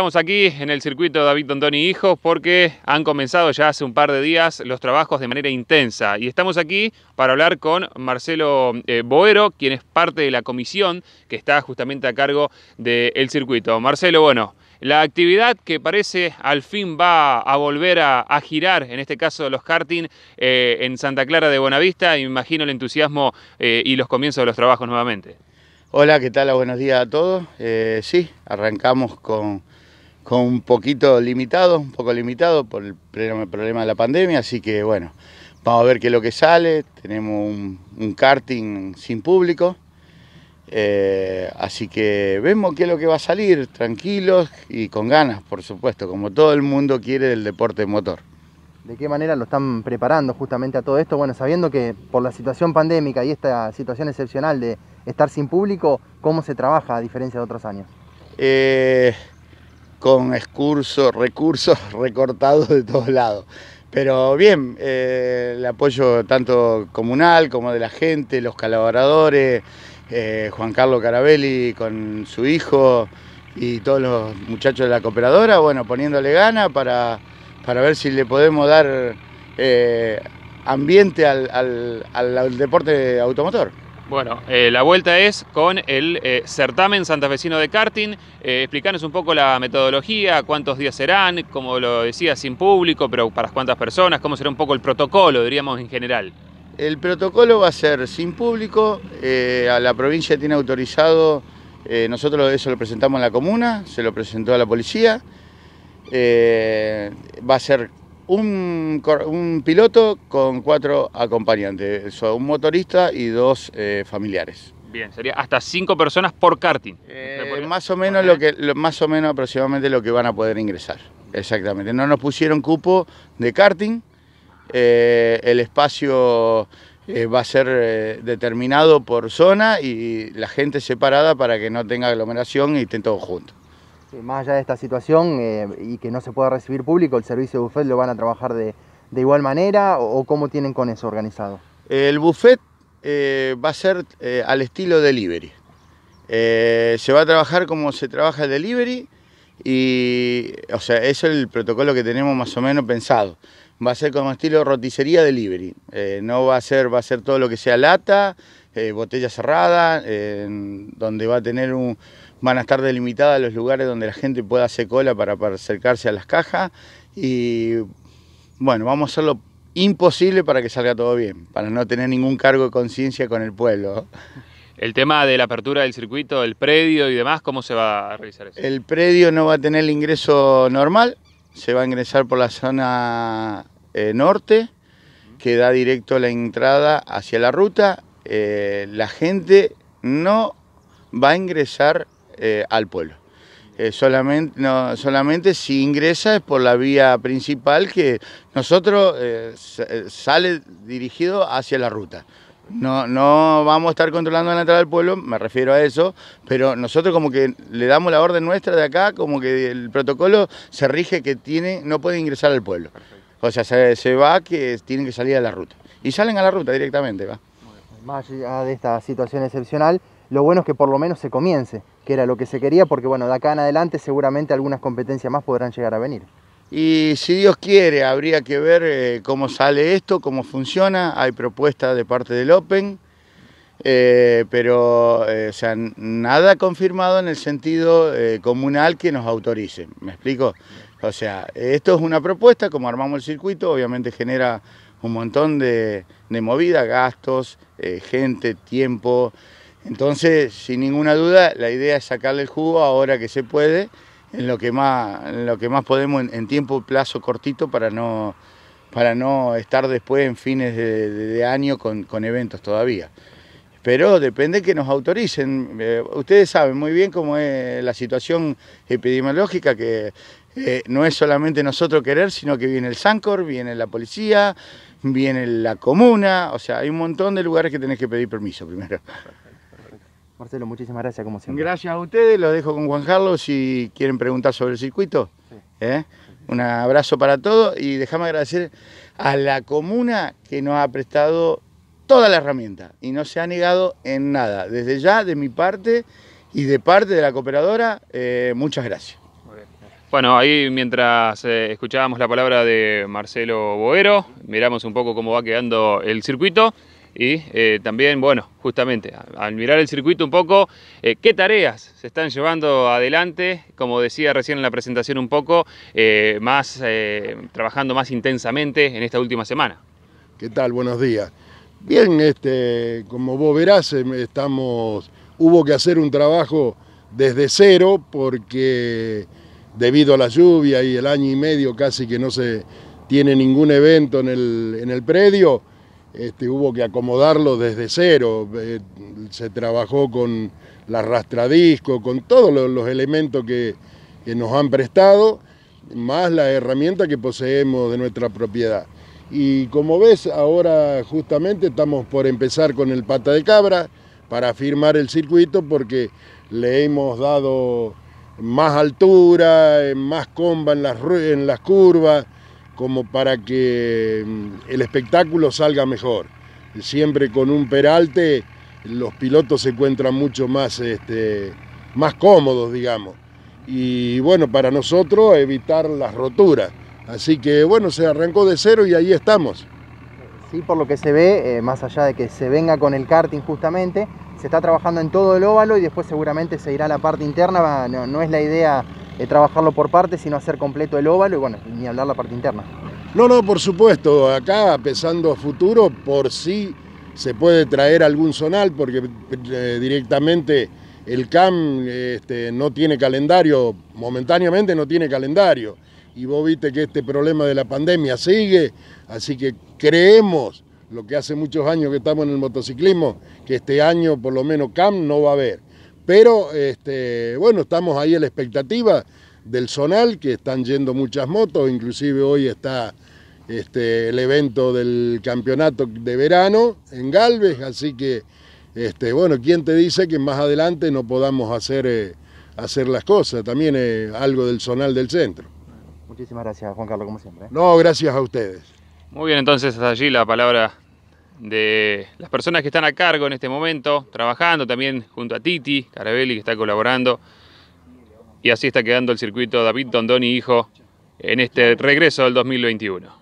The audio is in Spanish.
Estamos aquí en el circuito David Dondoni Hijos porque han comenzado ya hace un par de días los trabajos de manera intensa y estamos aquí para hablar con Marcelo eh, Boero, quien es parte de la comisión que está justamente a cargo del circuito. Marcelo, bueno, la actividad que parece al fin va a volver a, girar, en este caso los karting, eh, en Santa Clara de Buenavista, y imagino el entusiasmo eh, y los comienzos de los trabajos nuevamente. Hola, ¿qué tal? Buenos días a todos. sí, arrancamos con con un poquito limitado, un poco limitado por el problema de la pandemia, así que bueno, vamos a ver qué es lo que sale, tenemos un, karting sin público, eh, así que vemos qué es lo que va a salir, tranquilos y con ganas, por supuesto, como todo el mundo quiere el deporte motor. ¿De qué manera lo están preparando justamente a todo esto? Bueno, sabiendo que por la situación pandémica y esta situación excepcional de estar sin público, ¿cómo se trabaja a diferencia de otros años? Eh, con recursos recortados de todos lados. Pero bien, eh, el apoyo tanto comunal como de la gente, los colaboradores, eh, Juan Carlos Carabelli con su hijo y todos los muchachos de la cooperadora, bueno, poniéndole gana para, ver si le podemos dar eh, ambiente al deporte automotor. Bueno, eh, la vuelta es con el eh, certamen santafesino de karting. Eh, explicanos un poco la metodología, cuántos días serán, como lo decía, sin público, pero para cuántas personas, cómo será un poco el protocolo, diríamos en general. El protocolo va a ser sin público, eh, a la provincia tiene autorizado, nosotros eso lo presentamos a la comuna, se lo presentó a la policía, va a ser un, piloto con cuatro acompañantes, un motorista y dos eh, familiares. Bien, sería hasta cinco personas por karting. Eh, más o menos lo que, más o menos aproximadamente lo que van a poder ingresar. Exactamente. No nos pusieron cupo de karting. Eh, el espacio va a ser determinado por zona y la gente separada para que no tenga aglomeración y estén todos juntos. Este, más allá de esta situación eh, y que no se pueda recibir público, ¿el servicio de buffet lo van a trabajar de, igual manera o, cómo tienen con eso organizado? El buffet eh, va a ser eh, al estilo delivery. se va a trabajar como se trabaja el delivery y, o sea, es el protocolo que tenemos más o menos pensado. Va a ser como estilo roticería delivery. no va a ser, va a ser todo lo que sea lata, botella cerrada, donde va a tener un van a estar delimitadas los lugares donde la gente pueda hacer cola para, acercarse a las cajas y bueno, vamos a hacer imposible para que salga todo bien, para no tener ningún cargo de conciencia con el pueblo. El tema de la apertura del circuito, el predio y demás, ¿cómo se va a realizar eso? El predio no va a tener el ingreso normal, se va a ingresar por la zona eh, norte, que da directo la entrada hacia la ruta. Eh, la gente no va a ingresar eh, al pueblo. Eh, solamente, no, solamente si ingresa es por la vía principal que nosotros eh, sale dirigido hacia la ruta. No, no vamos a estar controlando la entrada del pueblo, me refiero a eso, pero nosotros como que le damos la orden nuestra de acá, como que el protocolo se rige que tiene, no puede ingresar al pueblo. O sea, se, va que tienen que salir a la ruta. Y salen a la ruta directamente, va. Más allá de esta situación excepcional, lo bueno es que por lo menos se comience, que era lo que se quería, porque bueno, de acá en adelante seguramente algunas competencias más podrán llegar a venir. Y si Dios quiere, habría que ver eh, cómo sale esto, cómo funciona. Hay propuestas de parte del Open, eh, pero eh, nada confirmado en el sentido comunal que nos autorice. ¿Me explico? O sea, esto es una propuesta, como armamos el circuito, obviamente genera un montón de, de movida, gastos, gente, tiempo. Entonces, sin ninguna duda, la idea es sacarle el jugo ahora que se puede, en lo que más, en lo que más podemos en, tiempo plazo cortito para no, estar después en fines de, año con, eventos todavía. Pero depende que nos autoricen. Eh, ustedes saben muy bien cómo es la situación epidemiológica, que eh, no es solamente nosotros querer, sino que viene el SANCOR, viene la policía, viene la comuna, o sea, hay un montón de lugares que tenés que pedir permiso primero. Marcelo, muchísimas gracias como siempre. Gracias a ustedes, los dejo con Juan Carlos si quieren preguntar sobre el circuito. ¿eh? Un abrazo para todos y déjame agradecer a la comuna que nos ha prestado toda la herramienta y no se ha negado en nada. Desde ya, de mi parte y de parte de la cooperadora, eh, muchas gracias. Bueno, ahí mientras eh, escuchábamos la palabra de Marcelo Boero, miramos un poco cómo va quedando el circuito y eh, también, bueno, justamente al mirar el circuito un poco, eh, qué tareas se están llevando adelante, como decía recién en la presentación un poco, eh, más trabajando más intensamente en esta última semana. ¿Qué tal? Buenos días. Bien, este, como vos verás, em, estamos, hubo que hacer un trabajo desde cero porque debido a la lluvia y el año y medio casi que no se tiene ningún evento en el predio, este, hubo que acomodarlo desde cero. Eh, se trabajó con la rastradisco, con todos los, elementos que, nos han prestado, más la herramienta que poseemos de nuestra propiedad. Y como ves, ahora justamente estamos por empezar con el pata de cabra para firmar el circuito porque le hemos dado más altura, eh, más comba en las curvas, como para que mm, el espectáculo salga mejor. Siempre con un peralte los pilotos se encuentran mucho más, este, más cómodos, digamos. Y bueno, para nosotros evitar las roturas. Así que bueno, se arrancó de cero y ahí estamos. Sí, por lo que se ve, eh, más allá de que se venga con el karting justamente, se está trabajando en todo el óvalo y después seguramente se irá a la parte interna. No, no es la idea eh, trabajarlo por partes, sino hacer completo el óvalo y bueno, ni hablar la parte interna. No, no, por supuesto, acá pensando a futuro, por sí se puede traer algún zonal porque eh, directamente el CAM este, no tiene calendario, momentáneamente no tiene calendario. Y vos viste que este problema de la pandemia sigue, así que creemos, lo que hace muchos años que estamos en el motociclismo, que este año por lo menos CAM no va a haber. Pero este, bueno, estamos ahí en la expectativa del Zonal, que están yendo muchas motos, inclusive hoy está este, el evento del campeonato de verano en Galvez, así que este, bueno, ¿quién te dice que más adelante no podamos hacer, eh, hacer las cosas? También eh, algo del zonal del centro. Muchísimas gracias, Juan Carlos, como siempre. No, gracias a ustedes. Muy bien, entonces allí la palabra de las personas que están a cargo en este momento, trabajando también junto a Titi, Carabelli que está colaborando. Y así está quedando el circuito David Dondoni Hijo en este regreso del 2021.